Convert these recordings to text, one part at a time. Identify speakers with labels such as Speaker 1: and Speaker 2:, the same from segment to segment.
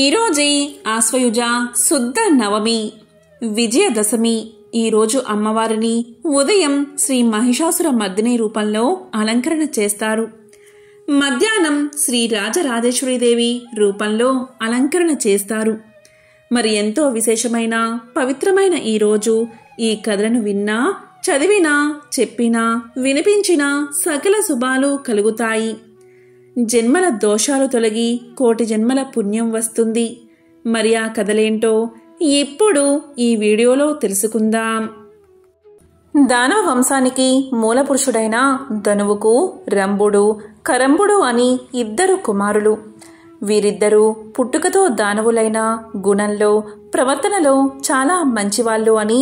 Speaker 1: ఈరోజే ఆశ్వయుజ శుద్ధ నవమి విజయదశమి ఈరోజు అమ్మవారిని ఉదయం శ్రీ మహిషాసుర మర్దిని రూపంలో అలంకరణ చేస్తారు మధ్యాహ్నం శ్రీ రాజరాజేశ్వరీదేవి రూపంలో అలంకరణ చేస్తారు మరి ఎంతో విశేషమైన పవిత్రమైన ఈరోజు ఈ కథలను విన్నా చదివినా చెప్పినా వినిపించినా సకల శుభాలు కలుగుతాయి జన్మల దోషాలు తొలగి కోటి జన్మల పుణ్యం వస్తుంది మరి ఆ కథలేంటో ఇప్పుడు ఈ వీడియోలో తెలుసుకుందాం దానవ వంశానికి మూలపురుషుడైన ధనువుకు రంభుడు కరంబుడు అని ఇద్దరు కుమారులు వీరిద్దరూ పుట్టుకతో దానవులైన గుణంలో ప్రవర్తనలో చాలా మంచివాళ్ళు అని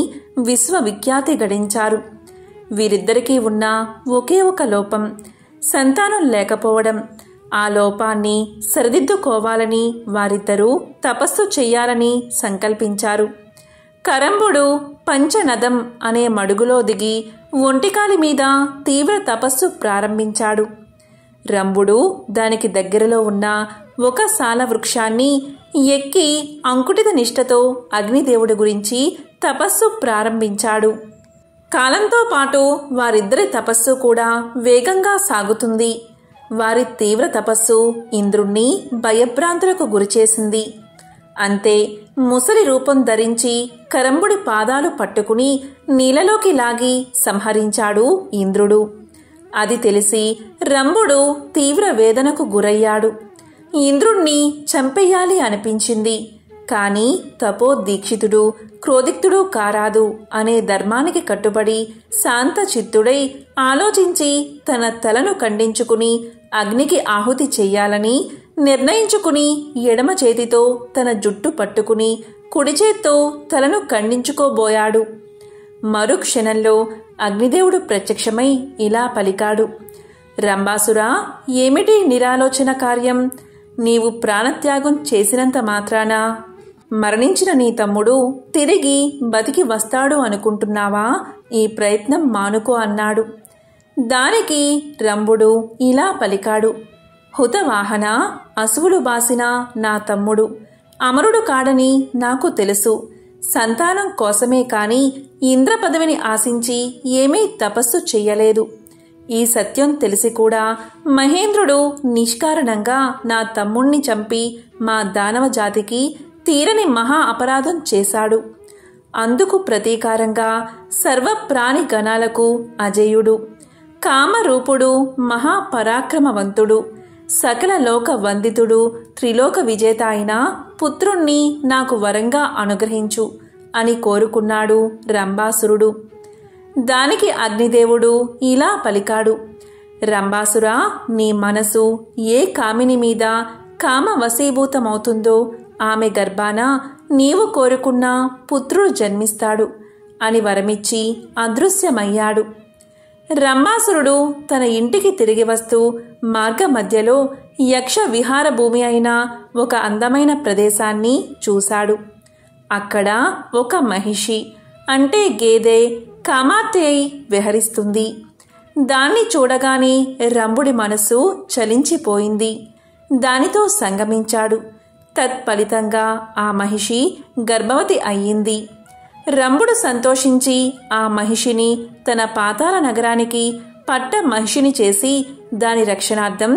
Speaker 1: విశ్వవిఖ్యాతి గడించారు వీరిద్దరికీ ఉన్న ఒకే ఒక లోపం సంతానం లేకపోవడం ఆ లోపాన్ని సరిదిద్దుకోవాలని వారిద్దరూ తపస్సు చెయ్యాలని సంకల్పించారు కరంబుడు పంచనదం అనే మడుగులో దిగి ఒంటికాలి మీద తీవ్ర తపస్సు ప్రారంభించాడు రంభుడు దానికి దగ్గరలో ఉన్న ఒక సాల వృక్షాన్ని ఎక్కి అంకుటిత నిష్టతో అగ్నిదేవుడి గురించి తపస్సు ప్రారంభించాడు కాలంతో పాటు వారిద్దరి తపస్సు కూడా వేగంగా సాగుతుంది వారి తీవ్ర తపస్సు ఇంద్రుణ్ణి భయభ్రాంతులకు గురిచేసింది అంతే ముసలి రూపం ధరించి కరంబుడి పాదాలు పట్టుకుని నీలలోకి లాగి సంహరించాడు ఇంద్రుడు అది తెలిసి రంభుడు తీవ్ర వేదనకు గురయ్యాడు ఇంద్రుణ్ణి చంపేయాలి అనిపించింది కాని తపోదీక్షితుడు క్రోధిక్తుడు కారాదు అనే ధర్మానికి కట్టుబడి శాంత చిత్తుడై ఆలోచించి తన తలను ఖండించుకుని అగ్నికి ఆహుతి చెయ్యాలని నిర్ణయించుకుని ఎడమ చేతితో తన జుట్టు పట్టుకుని కుడిచేత్తో తలను ఖండించుకోబోయాడు మరుక్షణంలో అగ్నిదేవుడు ప్రత్యక్షమై ఇలా పలికాడు రంభాసురా ఏమిటి నిరాలోచన కార్యం నీవు ప్రాణత్యాగం చేసినంత మాత్రాన మరణించిన నీ తమ్ముడు తిరిగి బతికి వస్తాడు అనుకుంటున్నావా ఈ ప్రయత్నం మానుకో అన్నాడు దానికి రంభుడు ఇలా పలికాడు హుతవాహన అసువులు బాసిన నా తమ్ముడు అమరుడు కాడని నాకు తెలుసు సంతానం కోసమే కాని ఇంద్ర పదవిని ఆశించి ఏమీ తపస్సు చెయ్యలేదు ఈ సత్యం తెలిసి కూడా మహేంద్రుడు నిష్కారణంగా నా తమ్ముణ్ణి చంపి మా దానవ జాతికి తీరని మహా అపరాధం చేశాడు అందుకు ప్రతీకారంగా సర్వప్రాణి గణాలకు అజేయుడు కామరూపుడు మహాపరాక్రమవంతుడు సకల లోక వందితుడు త్రిలోక విజేత అయిన పుత్రుణ్ణి నాకు వరంగా అనుగ్రహించు అని కోరుకున్నాడు రంభాసురుడు దానికి అగ్నిదేవుడు ఇలా పలికాడు రంభాసురా నీ మనసు ఏ కామిని మీద కామవశీభూతమవుతుందో ఆమె గర్భాన నీవు కోరుకున్న పుత్రుడు జన్మిస్తాడు అని వరమిచ్చి అదృశ్యమయ్యాడు రమ్మాసురుడు తన ఇంటికి తిరిగి వస్తూ మార్గ మధ్యలో యక్ష విహార భూమి అయిన ఒక అందమైన ప్రదేశాన్ని చూశాడు అక్కడ ఒక మహిషి అంటే గేదె కమాతేయ్ విహరిస్తుంది దాన్ని చూడగానే రంభుడి మనసు చలించిపోయింది దానితో సంగమించాడు తత్ఫలితంగా ఆ మహిషి గర్భవతి అయ్యింది రంభుడు సంతోషించి ఆ మహిషిని తన పాతాల నగరానికి పట్ట మహిషిని చేసి దాని రక్షణార్థం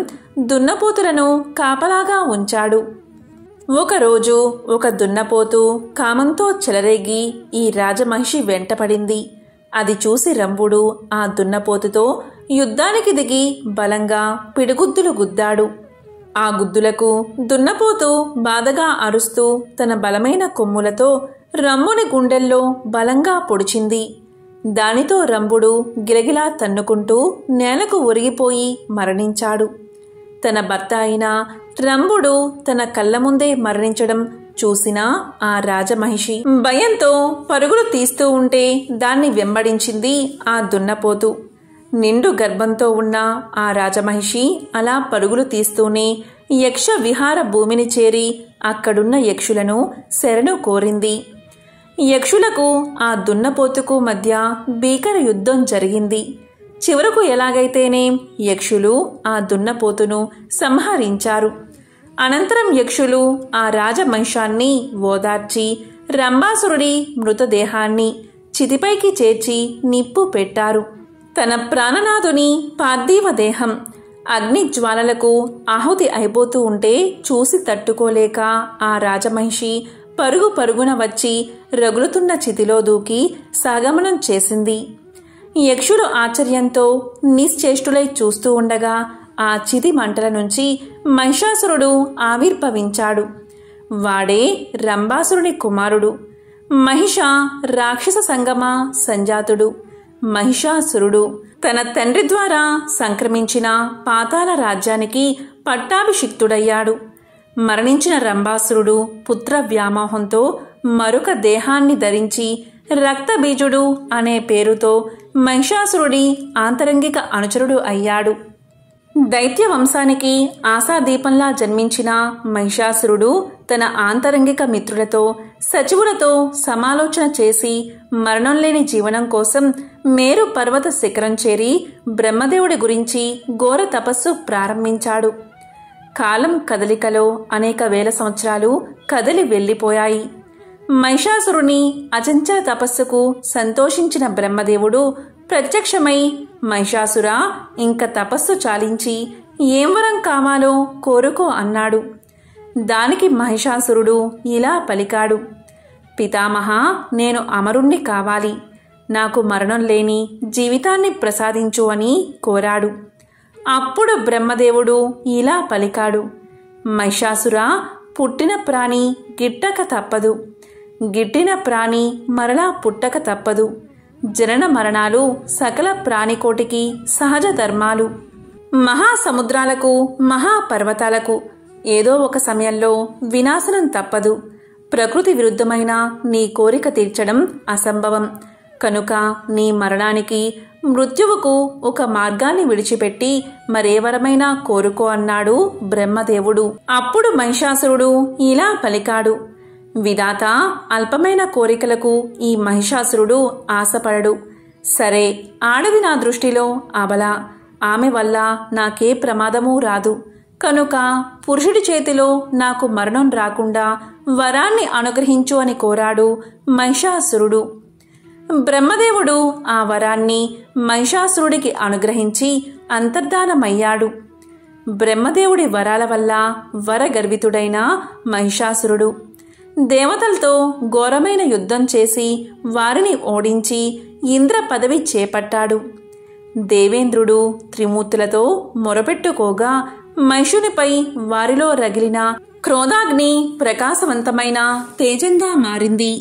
Speaker 1: దున్నపోతులను కాపలాగా ఉంచాడు ఒకరోజు ఒక దున్నపోతు కామంతో చెలరేగి ఈ రాజమహిషి వెంటపడింది అది చూసి రంభుడు ఆ దున్నపోతుతో యుద్ధానికి దిగి బలంగా పిడుగుద్దులు గుద్దాడు ఆ గుద్దులకు దున్నపోతూ బాధగా అరుస్తూ తన బలమైన కొమ్ములతో రమ్ముని గుండెల్లో బలంగా పొడిచింది దానితో రంభుడు గిలగిలా తన్నుకుంటూ నేలకు ఒరిగిపోయి మరణించాడు తన భర్త అయిన రంభుడు తన కళ్ళ ముందే మరణించడం చూసిన ఆ రాజమహిషి భయంతో పరుగులు తీస్తూ ఉంటే దాన్ని వెంబడించింది ఆ దున్నపోతు నిండు గర్భంతో ఉన్న ఆ రాజమహిషి అలా పరుగులు తీస్తూనే యక్ష విహార భూమిని చేరి అక్కడున్న యక్షులను శరణు కోరింది యక్షులకు ఆ దున్నపోతుకు మధ్య భీకర యుద్ధం జరిగింది చివరకు ఎలాగైతేనే యక్షులు ఆ దున్నపోతును సంహరించారు అనంతరం యక్షులు ఆ రాజమహిషాన్ని ఓదార్చి రంభాసురుడి మృతదేహాన్ని చితిపైకి చేర్చి నిప్పు పెట్టారు తన ప్రాణనాథుని పార్థివ దేహం అగ్నిజ్వాలలకు ఆహుతి అయిపోతూ ఉంటే చూసి తట్టుకోలేక ఆ రాజమహిషి పరుగు పరుగున వచ్చి రగులుతున్న చితిలో దూకి సాగమనం చేసింది యక్షుడు ఆశ్చర్యంతో నిశ్చేష్టులై చూస్తూ ఉండగా ఆ చితి మంటల నుంచి మహిషాసురుడు ఆవిర్భవించాడు వాడే రంభాసురుని కుమారుడు మహిష రాక్షస సంగమ సంజాతుడు మహిషాసురుడు తన తండ్రి ద్వారా సంక్రమించిన పాతాల రాజ్యానికి పట్టాభిషిక్తుడయ్యాడు మరణించిన రంభాసురుడు పుత్ర వ్యామోహంతో మరొక దేహాన్ని ధరించి రక్తబీజుడు అనే పేరుతో మహిషాసురుడి ఆంతరంగిక అనుచరుడు అయ్యాడు దైత్య వంశానికి ఆశాదీపంలా జన్మించిన మహిషాసురుడు తన ఆంతరంగిక మిత్రులతో సచివులతో సమాలోచన చేసి మరణం లేని జీవనం కోసం మేరు పర్వత శిఖరం చేరి బ్రహ్మదేవుడి గురించి ఘోర తపస్సు ప్రారంభించాడు కాలం కదలికలో అనేక వేల సంవత్సరాలు కదిలి వెళ్ళిపోయాయి మహిషాసురుని అచంచల తపస్సుకు సంతోషించిన బ్రహ్మదేవుడు ప్రత్యక్షమై మహిషాసుర ఇంక తపస్సు చాలించి ఏం వరం కావాలో కోరుకో అన్నాడు దానికి మహిషాసురుడు ఇలా పలికాడు పితామహ నేను అమరుణ్ణి కావాలి నాకు మరణం లేని జీవితాన్ని ప్రసాదించు అని కోరాడు అప్పుడు బ్రహ్మదేవుడు ఇలా పలికాడు మహిషాసుర పుట్టిన ప్రాణి గిట్టక తప్పదు గిట్టిన ప్రాణి మరలా పుట్టక తప్పదు జనన మరణాలు సకల ప్రాణికోటికి సహజ ధర్మాలు మహాసముద్రాలకు మహాపర్వతాలకు ఏదో ఒక సమయంలో వినాశనం తప్పదు ప్రకృతి విరుద్ధమైన నీ కోరిక తీర్చడం అసంభవం కనుక నీ మరణానికి మృత్యువుకు ఒక మార్గాన్ని విడిచిపెట్టి మరేవరమైనా కోరుకో అన్నాడు బ్రహ్మదేవుడు అప్పుడు మహిషాసురుడు ఇలా పలికాడు విధాత అల్పమైన కోరికలకు ఈ మహిషాసురుడు ఆశపడడు సరే ఆడది నా దృష్టిలో అబల ఆమె వల్ల నాకే ప్రమాదమూ రాదు కనుక పురుషుడి చేతిలో నాకు మరణం రాకుండా వరాన్ని అనుగ్రహించు అని కోరాడు మహిషాసురుడు బ్రహ్మదేవుడు ఆ వరాన్ని మహిషాసురుడికి అనుగ్రహించి అంతర్ధానమయ్యాడు బ్రహ్మదేవుడి వరాల వల్ల వరగర్వితుడైన మహిషాసురుడు దేవతలతో ఘోరమైన యుద్ధం చేసి వారిని ఓడించి ఇంద్ర పదవి చేపట్టాడు దేవేంద్రుడు త్రిమూర్తులతో మొరపెట్టుకోగా మహిషునిపై వారిలో రగిలిన క్రోధాగ్ని ప్రకాశవంతమైన తేజంగా మారింది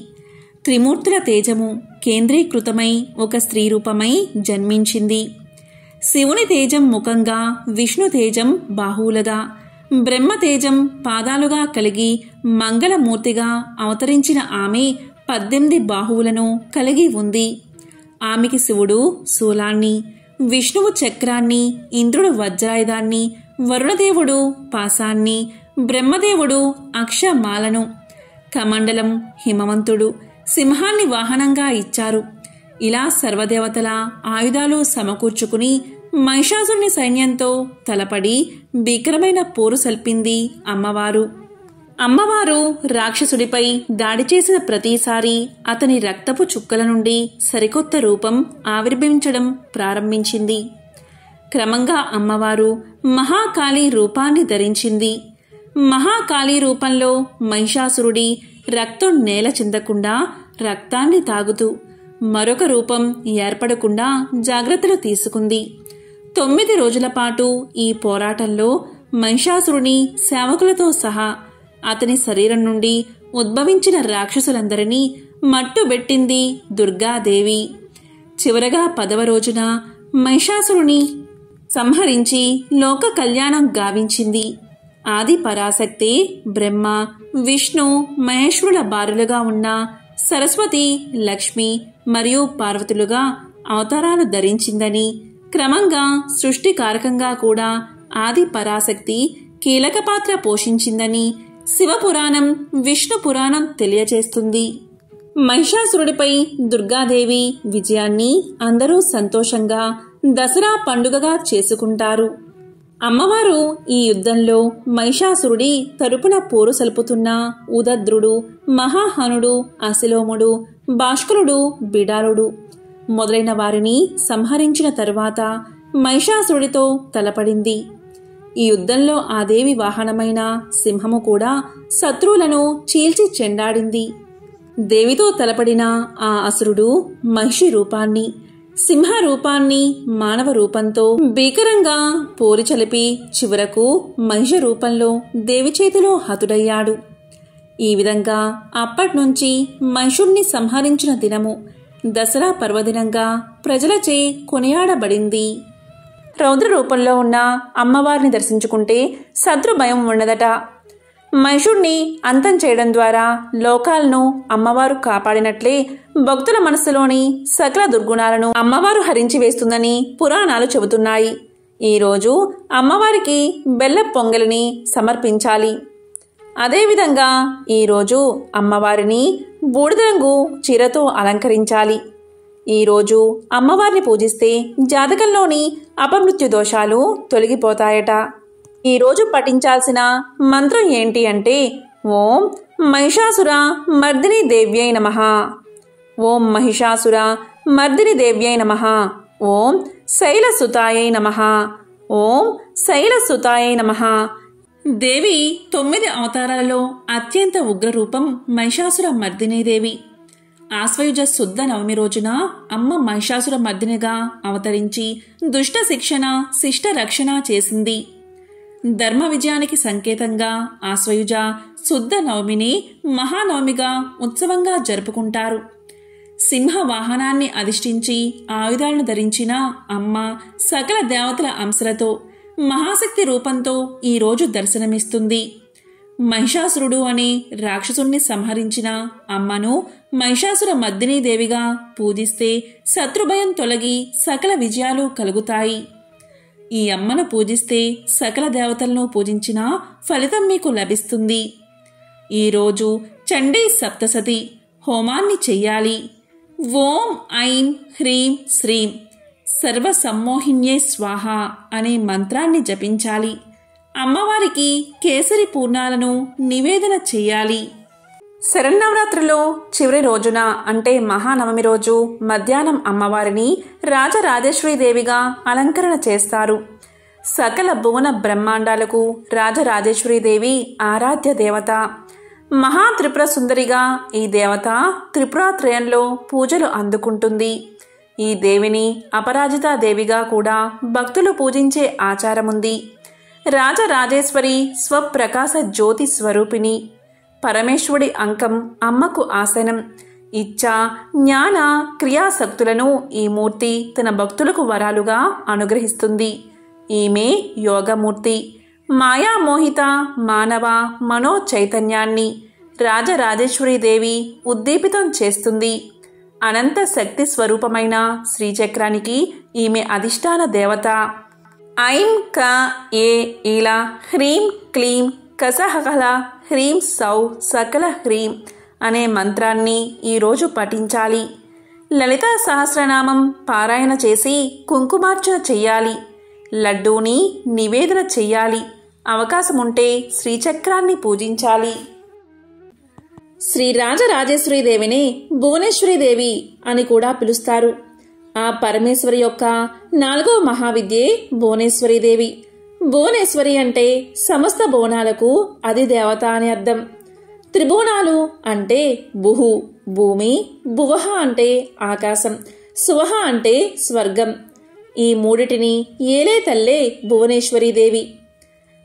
Speaker 1: త్రిమూర్తుల తేజము కేంద్రీకృతమై ఒక స్త్రీ రూపమై జన్మించింది శివుని తేజం ముఖంగా విష్ణు తేజం బాహువులగా బ్రహ్మతేజం పాదాలుగా కలిగి మంగళమూర్తిగా అవతరించిన ఆమె పద్దెనిమిది బాహువులను కలిగి ఉంది ఆమెకి శివుడు శూలాన్ని విష్ణువు చక్రాన్ని ఇంద్రుడు వజ్రాయుధాన్ని వరుణదేవుడు పాసాన్ని బ్రహ్మదేవుడు అక్షమాలను కమండలం హిమవంతుడు సింహాన్ని వాహనంగా ఇచ్చారు ఇలా సర్వదేవతల ఆయుధాలు సమకూర్చుకుని మహిషాసుని సైన్యంతో తలపడి భీకరమైన పోరు సల్పింది అమ్మవారు అమ్మవారు రాక్షసుడిపై దాడి చేసిన ప్రతిసారి అతని రక్తపు చుక్కల నుండి సరికొత్త రూపం ఆవిర్భవించడం ప్రారంభించింది క్రమంగా అమ్మవారు మహాకాళి రూపాన్ని ధరించింది మహాకాళీ రూపంలో మహిషాసురుడి రక్తం నేల చెందకుండా రక్తాన్ని తాగుతూ మరొక రూపం ఏర్పడకుండా జాగ్రత్తలు తీసుకుంది తొమ్మిది రోజుల పాటు ఈ పోరాటంలో మహిషాసురుని సేవకులతో సహా అతని శరీరం నుండి ఉద్భవించిన రాక్షసులందరినీ మట్టుబెట్టింది దుర్గాదేవి చివరగా పదవ రోజున మహిషాసురుని సంహరించి లోక కళ్యాణం గావించింది ఆది పరాశక్తి బ్రహ్మ విష్ణు మహేశ్వరుల బారులుగా ఉన్న సరస్వతి లక్ష్మి మరియు పార్వతులుగా అవతారాలు ధరించిందని క్రమంగా సృష్టి కారకంగా కూడా ఆది పరాశక్తి కీలక పాత్ర పోషించిందని శివపురాణం విష్ణు పురాణం తెలియజేస్తుంది మహిషాసురుడిపై దుర్గాదేవి విజయాన్ని అందరూ సంతోషంగా దసరా పండుగగా చేసుకుంటారు అమ్మవారు ఈ యుద్ధంలో మహిషాసురుడి తరపున పోరు సలుపుతున్న ఉదద్రుడు మహాహనుడు అశిలోముడు బాష్కరుడు బిడాలుడు మొదలైన వారిని సంహరించిన తరువాత మహిషాసురుడితో తలపడింది ఈ యుద్ధంలో ఆ దేవి వాహనమైన సింహము కూడా శత్రువులను చీల్చి చెండాడింది దేవితో తలపడిన ఆ అసురుడు మహిషి రూపాన్ని సింహ రూపాన్ని మానవ రూపంతో భీకరంగా పోరిచలిపి చలిపి చివరకు మహిష రూపంలో దేవి చేతిలో హతుడయ్యాడు ఈ విధంగా అప్పట్నుంచి మహిషుణ్ణి సంహరించిన దినము దసరా పర్వదినంగా ప్రజలచే కొనియాడబడింది రౌద్ర రూపంలో ఉన్న అమ్మవారిని దర్శించుకుంటే శత్రు భయం ఉండదట మహిషుణ్ణి అంతం చేయడం ద్వారా లోకాలను అమ్మవారు కాపాడినట్లే భక్తుల మనస్సులోని సకల దుర్గుణాలను అమ్మవారు హరించి వేస్తుందని పురాణాలు చెబుతున్నాయి ఈరోజు అమ్మవారికి బెల్ల పొంగలిని సమర్పించాలి అదేవిధంగా ఈరోజు అమ్మవారిని బూడిద రంగు చీరతో అలంకరించాలి ఈరోజు అమ్మవారిని పూజిస్తే జాతకంలోని అపమృత్యు దోషాలు తొలగిపోతాయట ఈరోజు పఠించాల్సిన మంత్రం ఏంటి అంటే ఓం మహిషాసుర మర్దిని దేవ్యై నమ ఓం మహిషాసుర మర్దిని దేవ్యై నమ ఓం శైలసుతాయై నమ ఓం శైలసుతాయై నమ దేవి తొమ్మిది అవతారాలలో అత్యంత ఉగ్రరూపం మహిషాసుర మర్దినీదేవి ఆశ్వయుజ శుద్ధ నవమి రోజున అమ్మ మహిషాసుర మర్దినిగా అవతరించి దుష్ట శిక్షణ శిష్ట రక్షణ చేసింది ధర్మ విజయానికి సంకేతంగా ఆశ్వయుజ శుద్ధ నవమిని మహానవమిగా ఉత్సవంగా జరుపుకుంటారు సింహ వాహనాన్ని అధిష్ఠించి ఆయుధాలను ధరించిన అమ్మ సకల దేవతల అంశలతో మహాశక్తి రూపంతో ఈరోజు దర్శనమిస్తుంది మహిషాసురుడు అనే రాక్షసుణ్ణి సంహరించిన అమ్మను మహిషాసుర మద్దినీ దేవిగా పూజిస్తే శత్రుభయం తొలగి సకల విజయాలు కలుగుతాయి ఈ అమ్మను పూజిస్తే సకల దేవతలను పూజించిన ఫలితం మీకు లభిస్తుంది ఈరోజు చండీ సప్తసతి హోమాన్ని చెయ్యాలి ఓం ఐం హ్రీం శ్రీం సర్వసమ్మోహిన్యే స్వాహ అనే మంత్రాన్ని జపించాలి అమ్మవారికి కేసరి పూర్ణాలను నివేదన చేయాలి శరన్నవరాత్రిలో చివరి రోజున అంటే మహానవమి రోజు మధ్యాహ్నం అమ్మవారిని రాజరాజేశ్వరీదేవిగా అలంకరణ చేస్తారు సకల భువన బ్రహ్మాండాలకు రాజరాజేశ్వరీదేవి ఆరాధ్య దేవత మహాత్రిపుర సుందరిగా ఈ దేవత త్రిపురాత్రయంలో పూజలు అందుకుంటుంది ఈ దేవిని అపరాజితాదేవిగా కూడా భక్తులు పూజించే ఆచారముంది రాజరాజేశ్వరి స్వప్రకాశ జ్యోతి స్వరూపిణి పరమేశ్వరుడి అంకం అమ్మకు ఆసనం ఇచ్చా జ్ఞాన క్రియాశక్తులను ఈ మూర్తి తన భక్తులకు వరాలుగా అనుగ్రహిస్తుంది ఈమె యోగమూర్తి మాయామోహిత మానవ మనో చైతన్యాన్ని రాజరాజేశ్వరీదేవి ఉద్దీపితం చేస్తుంది అనంత శక్తి స్వరూపమైన శ్రీచక్రానికి ఈమె అధిష్టాన దేవత ఐం క ఏ ఇలా హ్రీం క్లీం కసహకల హ్రీం సౌ సకల హ్రీం అనే మంత్రాన్ని ఈరోజు పఠించాలి లలితా సహస్రనామం పారాయణ చేసి కుంకుమార్చన చెయ్యాలి లడ్డూని నివేదన చెయ్యాలి అవకాశముంటే శ్రీచక్రాన్ని పూజించాలి శ్రీ రాజరాజేశ్వరీదేవిని భువనేశ్వరీదేవి అని కూడా పిలుస్తారు ఆ పరమేశ్వరి యొక్క నాలుగవ మహావిద్యే భువనేశ్వరీదేవి భువనేశ్వరి అంటే సమస్త భువనాలకు అది దేవత అని అర్థం త్రిభువనాలు అంటే భుహు భూమి భువహ అంటే ఆకాశం సువహ అంటే స్వర్గం ఈ మూడిటిని ఏలే తల్లే భువనేశ్వరీదేవి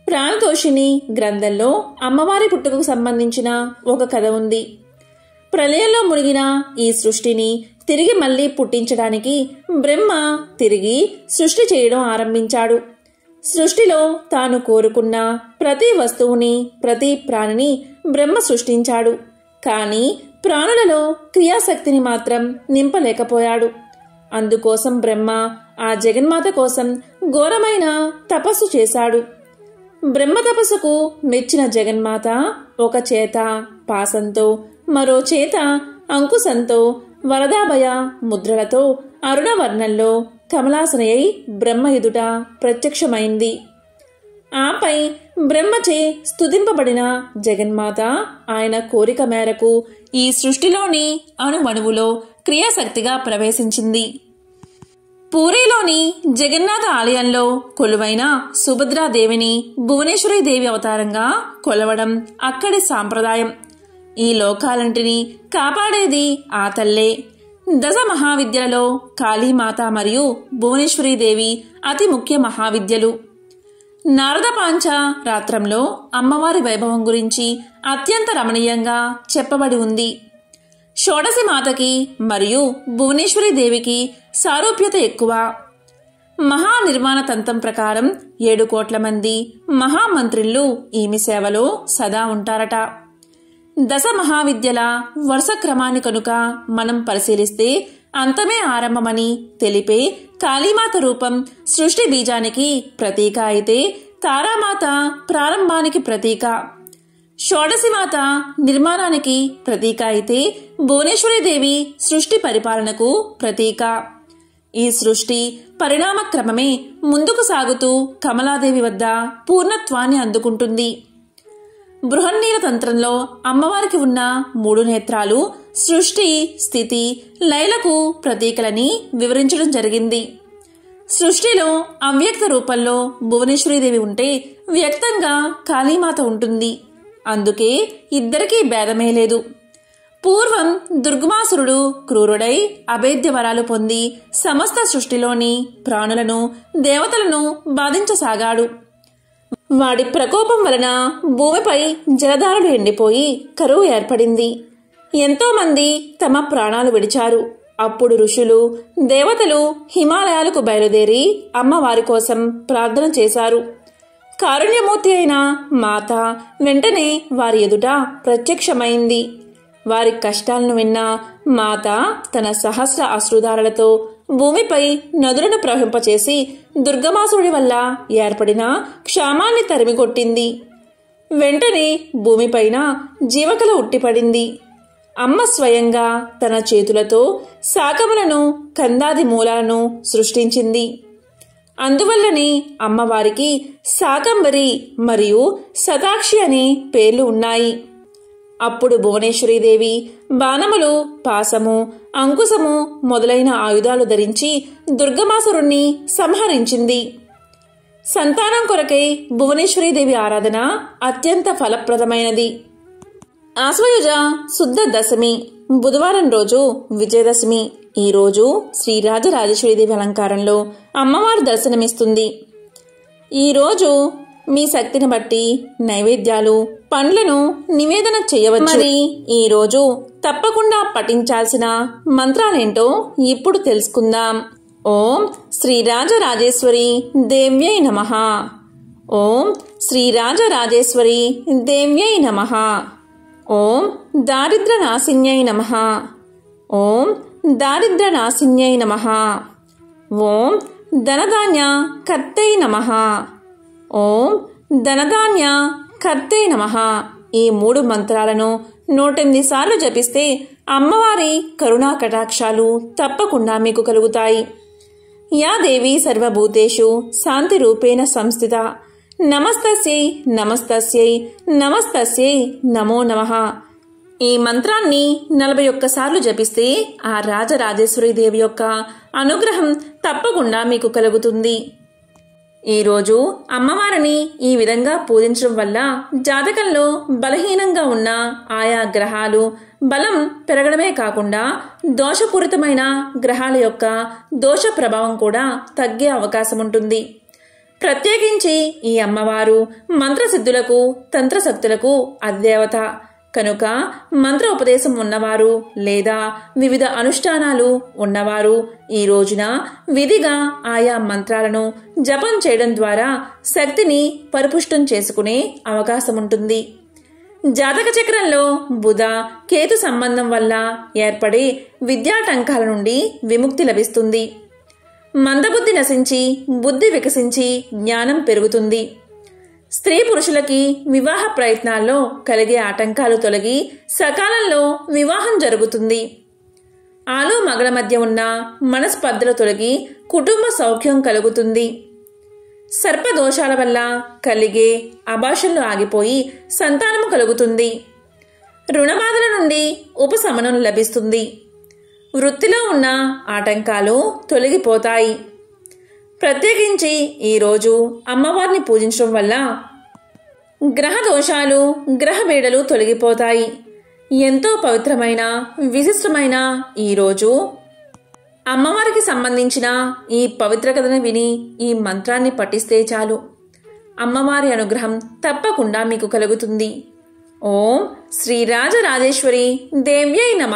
Speaker 1: ప్రాణతోషిని గ్రంథంలో అమ్మవారి పుట్టుకకు సంబంధించిన ఒక కథ ఉంది ప్రళయంలో మునిగిన ఈ సృష్టిని తిరిగి మళ్ళీ పుట్టించడానికి బ్రహ్మ తిరిగి సృష్టి చేయడం ఆరంభించాడు సృష్టిలో తాను కోరుకున్న ప్రతి వస్తువుని ప్రతి ప్రాణిని బ్రహ్మ సృష్టించాడు కానీ ప్రాణులలో క్రియాశక్తిని మాత్రం నింపలేకపోయాడు అందుకోసం బ్రహ్మ ఆ జగన్మాత కోసం ఘోరమైన తపస్సు చేశాడు బ్రహ్మతపస్సుకు మెచ్చిన జగన్మాత ఒక చేత పాసంతో మరో చేత అంకుశంతో వరదాభయ ముద్రలతో అరుణవర్ణంలో కమలాసనయై బ్రహ్మ ఎదుట ప్రత్యక్షమైంది ఆపై బ్రహ్మచే స్థుతింపబడిన జగన్మాత ఆయన కోరిక మేరకు ఈ సృష్టిలోని అణుమణువులో క్రియాశక్తిగా ప్రవేశించింది పూరిలోని జగన్నాథ ఆలయంలో కొలువైన సుభద్రాదేవిని భువనేశ్వరి దేవి అవతారంగా కొలవడం అక్కడి సాంప్రదాయం ఈ లోకాలంటిని కాపాడేది ఆ తల్లే దశ మహావిద్యలలో కాళీమాత మరియు భువనేశ్వరి దేవి అతి ముఖ్య మహావిద్యలు నారద పాంచ రాత్రంలో అమ్మవారి వైభవం గురించి అత్యంత రమణీయంగా చెప్పబడి ఉంది షోడసి మాతకి మరియు భువనేశ్వరి దేవికి సారూప్యత ఎక్కువ మహానిర్మాణ తంత్రం ప్రకారం ఏడు కోట్ల మంది మహామంత్రులు ఈమె సేవలో సదా ఉంటారట దశ మహావిద్యల వరుస క్రమాన్ని కనుక మనం పరిశీలిస్తే అంతమే ఆరంభమని తెలిపే కాళీమాత రూపం సృష్టి బీజానికి ప్రతీక అయితే తారామాత ప్రారంభానికి ప్రతీక షోడశిమాత నిర్మాణానికి ప్రతీక అయితే భువనేశ్వరీదేవి సృష్టి పరిపాలనకు ప్రతీక ఈ సృష్టి పరిణామ క్రమమే ముందుకు సాగుతూ కమలాదేవి వద్ద పూర్ణత్వాన్ని అందుకుంటుంది బృహన్నీల తంత్రంలో అమ్మవారికి ఉన్న మూడు నేత్రాలు సృష్టి స్థితి లయలకు ప్రతీకలని వివరించడం జరిగింది సృష్టిలో అవ్యక్త రూపంలో భువనేశ్వరీదేవి ఉంటే వ్యక్తంగా కాళీమాత ఉంటుంది అందుకే ఇద్దరికీ భేదమే లేదు పూర్వం దుర్గమాసురుడు క్రూరుడై అభేద్యవరాలు పొంది సమస్త సృష్టిలోని ప్రాణులను దేవతలను బాధించసాగాడు వాడి ప్రకోపం వలన భూమిపై జలధారలు ఎండిపోయి కరువు ఏర్పడింది ఎంతోమంది తమ ప్రాణాలు విడిచారు అప్పుడు ఋషులు దేవతలు హిమాలయాలకు బయలుదేరి అమ్మవారి కోసం ప్రార్థన చేశారు కారుణ్యమూర్తి అయిన మాత వెంటనే వారి ఎదుట ప్రత్యక్షమైంది వారి కష్టాలను విన్న మాత తన సహస్ర అశ్రుధారలతో భూమిపై నదులను ప్రవహింపచేసి దుర్గమాసుడి వల్ల ఏర్పడిన క్షామాన్ని తరిమికొట్టింది వెంటనే భూమిపైన జీవకల ఉట్టిపడింది అమ్మ స్వయంగా తన చేతులతో శాకములను కందాది మూలాలను సృష్టించింది అందువల్లనే అమ్మవారికి శాకంబరి మరియు సదాక్షి అనే పేర్లు ఉన్నాయి అప్పుడు భువనేశ్వరీదేవి బాణములు పాసము అంకుశము మొదలైన ఆయుధాలు ధరించి దుర్గమాసురుణ్ణి సంహరించింది సంతానం కొరకై భువనేశ్వరీదేవి ఆరాధన అత్యంత ఫలప్రదమైనది ఆశ్వయుజ శుద్ధ దశమి బుధవారం రోజు విజయదశమి ఈరోజు శ్రీరాజరాజేశ్వరిదేవి అలంకారంలో అమ్మవారు దర్శనమిస్తుంది ఈరోజు మీ శక్తిని బట్టి నైవేద్యాలు పండ్లను నివేదన చేయవచ్చు మరి ఈరోజు తప్పకుండా పఠించాల్సిన మంత్రాలేంటో ఇప్పుడు తెలుసుకుందాం ఓం శ్రీరాజరాజేశ్వరి దేవ్యై నమ ఓం శ్రీరాజరాజేశ్వరి దేవ్యై నమ ఓం దారిద్రనాశిన్యై నమ ఓం దారిద్ర నాశిన్యై నమ ఓం ధనధాన్య కర్తై నమ ఓం ధనధాన్య కర్తై నమ ఈ మూడు మంత్రాలను నూటెనిమిది సార్లు జపిస్తే అమ్మవారి కరుణా కటాక్షాలు తప్పకుండా మీకు కలుగుతాయి యా దేవి సర్వభూతేషు శాంతి రూపేణ సంస్థిత నమస్తస్యై నమస్తస్యై నమస్తస్యై నమో నమ ఈ మంత్రాన్ని నలభై ఒక్కసార్లు జపిస్తే ఆ రాజరాజేశ్వరి దేవి యొక్క అనుగ్రహం తప్పకుండా మీకు కలుగుతుంది ఈరోజు అమ్మవారిని ఈ విధంగా పూజించడం వల్ల జాతకంలో బలహీనంగా ఉన్న ఆయా గ్రహాలు బలం పెరగడమే కాకుండా దోషపూరితమైన గ్రహాల యొక్క దోష ప్రభావం కూడా తగ్గే అవకాశం ఉంటుంది ప్రత్యేకించి ఈ అమ్మవారు మంత్రసిద్ధులకు తంత్రశక్తులకు అదేవత కనుక మంత్ర ఉపదేశం ఉన్నవారు లేదా వివిధ అనుష్ఠానాలు ఉన్నవారు ఈ రోజున విధిగా ఆయా మంత్రాలను జపం చేయడం ద్వారా శక్తిని పరిపుష్టం చేసుకునే అవకాశం ఉంటుంది జాతక చక్రంలో బుధ కేతు సంబంధం వల్ల ఏర్పడే విద్యాటంకాల నుండి విముక్తి లభిస్తుంది మందబుద్ధి నశించి బుద్ధి వికసించి జ్ఞానం పెరుగుతుంది స్త్రీ పురుషులకి వివాహ ప్రయత్నాల్లో కలిగే ఆటంకాలు తొలగి సకాలంలో వివాహం జరుగుతుంది ఆలో మగల మధ్య ఉన్న మనస్పర్ధలు తొలగి కుటుంబ సౌఖ్యం కలుగుతుంది సర్పదోషాల వల్ల కలిగే అభాషణలు ఆగిపోయి సంతానము కలుగుతుంది రుణబాధల నుండి ఉపశమనం లభిస్తుంది వృత్తిలో ఉన్న ఆటంకాలు తొలగిపోతాయి ప్రత్యేకించి ఈరోజు అమ్మవారిని పూజించడం వల్ల గ్రహ దోషాలు గ్రహ బీడలు తొలగిపోతాయి ఎంతో పవిత్రమైన విశిష్టమైన ఈరోజు అమ్మవారికి సంబంధించిన ఈ పవిత్ర కథను విని ఈ మంత్రాన్ని పఠిస్తే చాలు అమ్మవారి అనుగ్రహం తప్పకుండా మీకు కలుగుతుంది ఓం శ్రీరాజరాజేశ్వరి దేవ్యై నమ